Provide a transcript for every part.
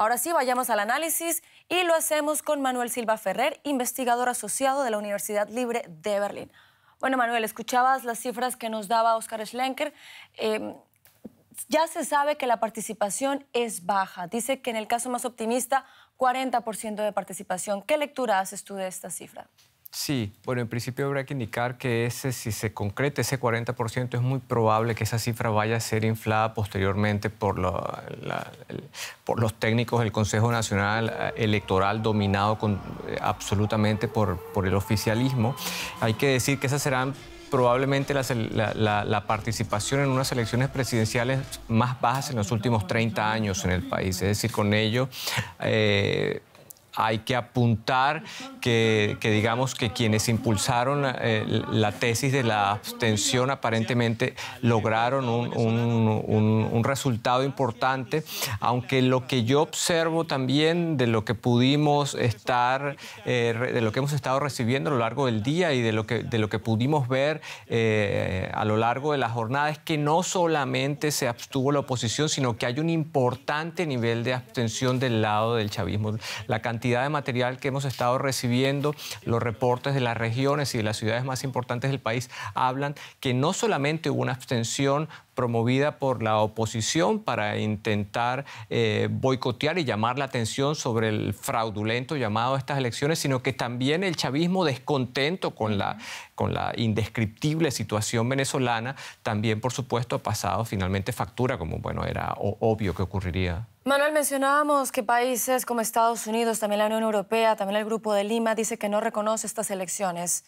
Ahora sí, vayamos al análisis y lo hacemos con Manuel Silva Ferrer, investigador asociado de la Universidad Libre de Berlín. Bueno, Manuel, escuchabas las cifras que nos daba Oscar Schlenker. Em, ya se sabe que la participación es baja. Dice que en el caso más optimista, 40% de participación. ¿Qué lectura haces tú de esta cifra? Sí, bueno, en principio habrá que indicar que ese, si se concreta ese 40%, es muy probable que esa cifra vaya a ser inflada posteriormente por, la, los técnicos del Consejo Nacional eh, Electoral dominado con, eh, absolutamente por, el oficialismo. Hay que decir que esas serán probablemente la, participación en unas elecciones presidenciales más bajas en los últimos 30 años en el país. Es decir, con ello eh, hay que apuntar que, digamos que quienes impulsaron eh, la tesis de la abstención aparentemente lograron un, resultado importante, aunque lo que yo observo también de lo que pudimos estar, eh, de lo que hemos estado recibiendo a lo largo del día y de lo que, de pudimos ver eh, a lo largo de la jornada es que no solamente se abstuvo la oposición, sino que hay un importante nivel de abstención del lado del chavismo. La cantidad de material que hemos estado recibiendo, los reportes de las regiones y de las ciudades más importantes del país hablan que no solamente hubo una abstención promovida por la oposición para intentar eh, boicotear y llamar la atención sobre el fraudulento llamado a estas elecciones, sino que también el chavismo descontento con la, con la indescriptible situación venezolana, también por supuesto ha pasado finalmente factura, como bueno, era obvio que ocurriría. Manuel, mencionábamos que países como Estados Unidos, también la Unión Europea, también el Grupo de Lima dice que no reconoce estas elecciones.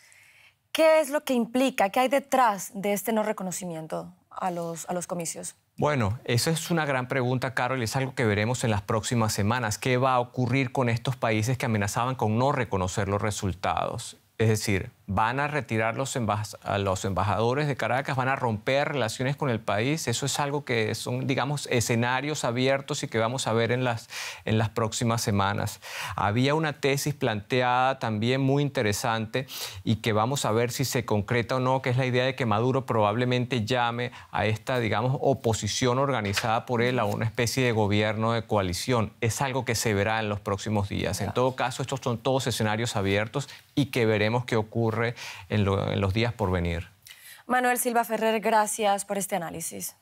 ¿Qué es lo que implica? ¿Qué hay detrás de este no reconocimiento a los, a los comicios? Bueno, esa es una gran pregunta, Carol, y es algo que veremos en las próximas semanas. ¿Qué va a ocurrir con estos países que amenazaban con no reconocer los resultados? Es decir, van a retirar los a los embajadores de Caracas, van a romper relaciones con el país. Eso es algo que son, digamos, escenarios abiertos y que vamos a ver en las, en las próximas semanas. Había una tesis planteada también muy interesante y que vamos a ver si se concreta o no, que es la idea de que Maduro probablemente llame a esta, digamos, oposición organizada por él a una especie de gobierno de coalición. Es algo que se verá en los próximos días. En todo caso, estos son todos escenarios abiertos y que veremos vemos que ocurre en los días por venir. Manuel Silva Ferrer, gracias por este análisis.